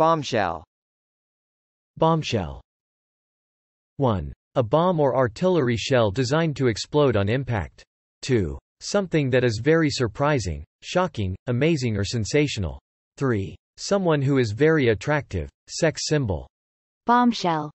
Bombshell Bombshell 1. A bomb or artillery shell designed to explode on impact. 2. Something that is very surprising, shocking, amazing or sensational. 3. Someone who is very attractive, sex symbol. Bombshell